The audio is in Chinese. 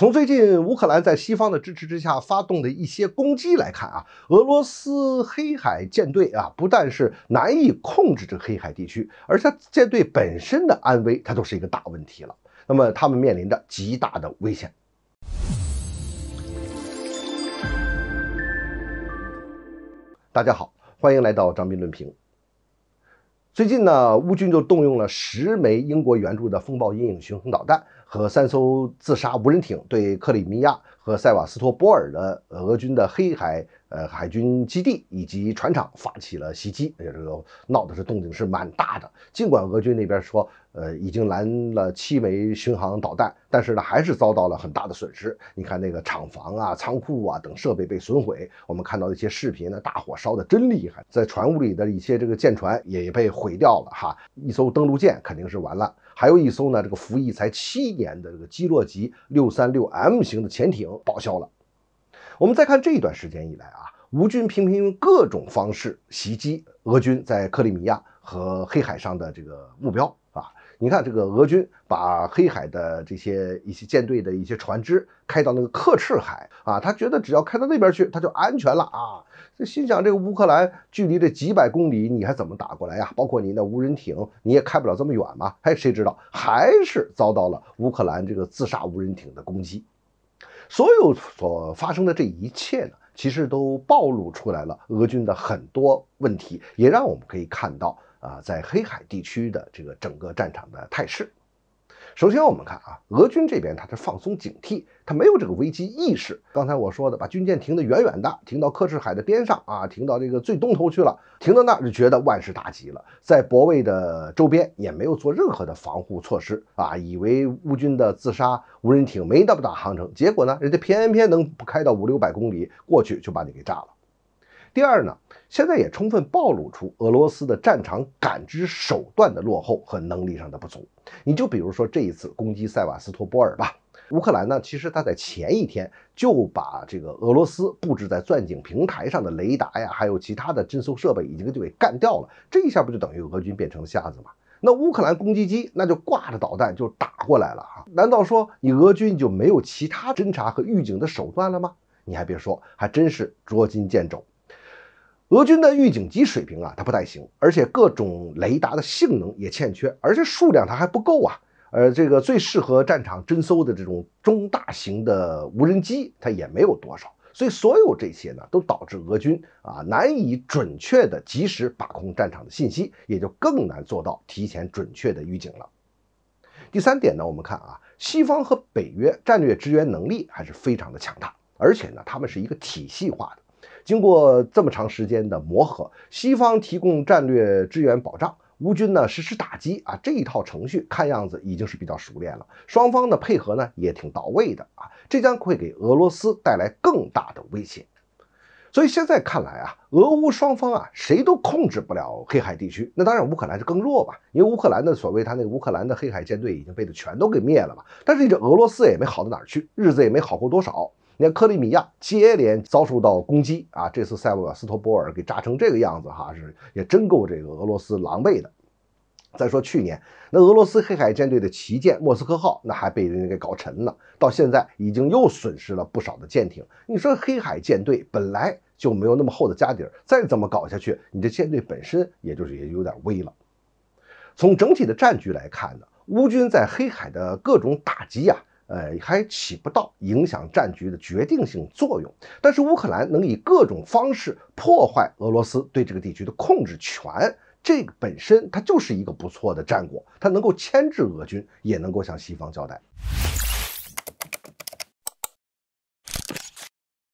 从最近乌克兰在西方的支持之下发动的一些攻击来看啊，俄罗斯黑海舰队啊，不但是难以控制这黑海地区，而且舰队本身的安危，它都是一个大问题了。那么，他们面临着极大的危险。大家好，欢迎来到张斌论评。最近呢，乌军就动用了十枚英国援助的风暴阴影巡航导弹。和三艘自杀无人艇对克里米亚。和塞瓦斯托波尔的俄军的黑海呃海军基地以及船厂发起了袭击，这个闹的是动静是蛮大的。尽管俄军那边说呃已经拦了七枚巡航导弹，但是呢还是遭到了很大的损失。你看那个厂房啊、仓库啊等设备被损毁，我们看到一些视频呢，大火烧的真厉害，在船坞里的一些这个舰船也被毁掉了哈。一艘登陆舰肯定是完了，还有一艘呢，这个服役才七年的这个基洛级六三六 M 型的潜艇。报销了。我们再看这一段时间以来啊，乌军频频用各种方式袭击俄军在克里米亚和黑海上的这个目标啊。你看这个俄军把黑海的这些一些舰队的一些船只开到那个克赤海啊，他觉得只要开到那边去，他就安全了啊。这心想这个乌克兰距离这几百公里，你还怎么打过来呀？包括你那无人艇，你也开不了这么远嘛。哎，谁知道还是遭到了乌克兰这个自杀无人艇的攻击。所有所发生的这一切呢，其实都暴露出来了俄军的很多问题，也让我们可以看到啊，在黑海地区的这个整个战场的态势。首先，我们看啊，俄军这边他是放松警惕，他没有这个危机意识。刚才我说的，把军舰停得远远的，停到克赤海的边上啊，停到这个最东头去了，停到那儿就觉得万事大吉了。在博位的周边也没有做任何的防护措施啊，以为乌军的自杀无人艇没那么大航程，结果呢，人家偏偏能开到五六百公里过去就把你给炸了。第二呢，现在也充分暴露出俄罗斯的战场感知手段的落后和能力上的不足。你就比如说这一次攻击塞瓦斯托波尔吧，乌克兰呢，其实他在前一天就把这个俄罗斯布置在钻井平台上的雷达呀，还有其他的侦搜设备，已经就给干掉了。这一下不就等于俄军变成了瞎子吗？那乌克兰攻击机那就挂着导弹就打过来了啊？难道说你俄军就没有其他侦察和预警的手段了吗？你还别说，还真是捉襟见肘。俄军的预警机水平啊，它不太行，而且各种雷达的性能也欠缺，而且数量它还不够啊。呃，这个最适合战场侦搜的这种中大型的无人机，它也没有多少。所以所有这些呢，都导致俄军啊难以准确的及时把控战场的信息，也就更难做到提前准确的预警了。第三点呢，我们看啊，西方和北约战略支援能力还是非常的强大，而且呢，他们是一个体系化的。经过这么长时间的磨合，西方提供战略支援保障，乌军呢实施打击啊，这一套程序看样子已经是比较熟练了，双方的配合呢也挺到位的啊，这将会给俄罗斯带来更大的威胁。所以现在看来啊，俄乌双方啊谁都控制不了黑海地区，那当然乌克兰是更弱吧，因为乌克兰的所谓他那个乌克兰的黑海舰队已经被他全都给灭了嘛，但是这俄罗斯也没好到哪儿去，日子也没好过多少。连克里米亚接连遭受到攻击啊！这次塞瓦斯托波尔给炸成这个样子，哈，是也真够这个俄罗斯狼狈的。再说去年，那俄罗斯黑海舰队的旗舰莫斯科号，那还被人家给搞沉了。到现在已经又损失了不少的舰艇。你说黑海舰队本来就没有那么厚的家底儿，再怎么搞下去，你这舰队本身也就是也有点危了。从整体的战局来看呢，乌军在黑海的各种打击呀。呃，还起不到影响战局的决定性作用。但是乌克兰能以各种方式破坏俄罗斯对这个地区的控制权，这个本身它就是一个不错的战果，它能够牵制俄军，也能够向西方交代。